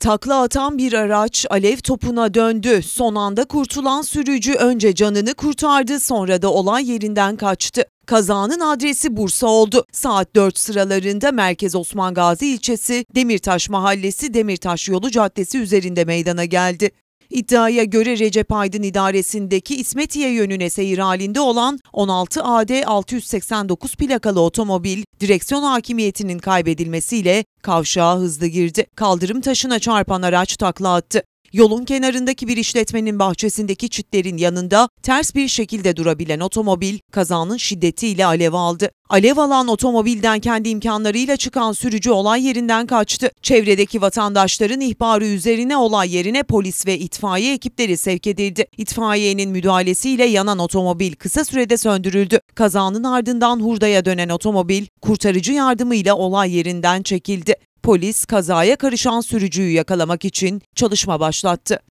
Takla atan bir araç alev topuna döndü. Son anda kurtulan sürücü önce canını kurtardı sonra da olay yerinden kaçtı. Kazanın adresi Bursa oldu. Saat 4 sıralarında Merkez Osman Gazi ilçesi Demirtaş Mahallesi Demirtaş Yolu Caddesi üzerinde meydana geldi. İddiaya göre Recep Aydın idaresindeki İsmetiye yönüne seyir halinde olan 16 AD 689 plakalı otomobil direksiyon hakimiyetinin kaybedilmesiyle kavşağa hızlı girdi. Kaldırım taşına çarpan araç takla attı. Yolun kenarındaki bir işletmenin bahçesindeki çitlerin yanında ters bir şekilde durabilen otomobil kazanın şiddetiyle alev aldı. Alev alan otomobilden kendi imkanlarıyla çıkan sürücü olay yerinden kaçtı. Çevredeki vatandaşların ihbarı üzerine olay yerine polis ve itfaiye ekipleri sevk edildi. İtfaiyenin müdahalesiyle yanan otomobil kısa sürede söndürüldü. Kazanın ardından hurdaya dönen otomobil kurtarıcı yardımıyla olay yerinden çekildi. Polis kazaya karışan sürücüyü yakalamak için çalışma başlattı.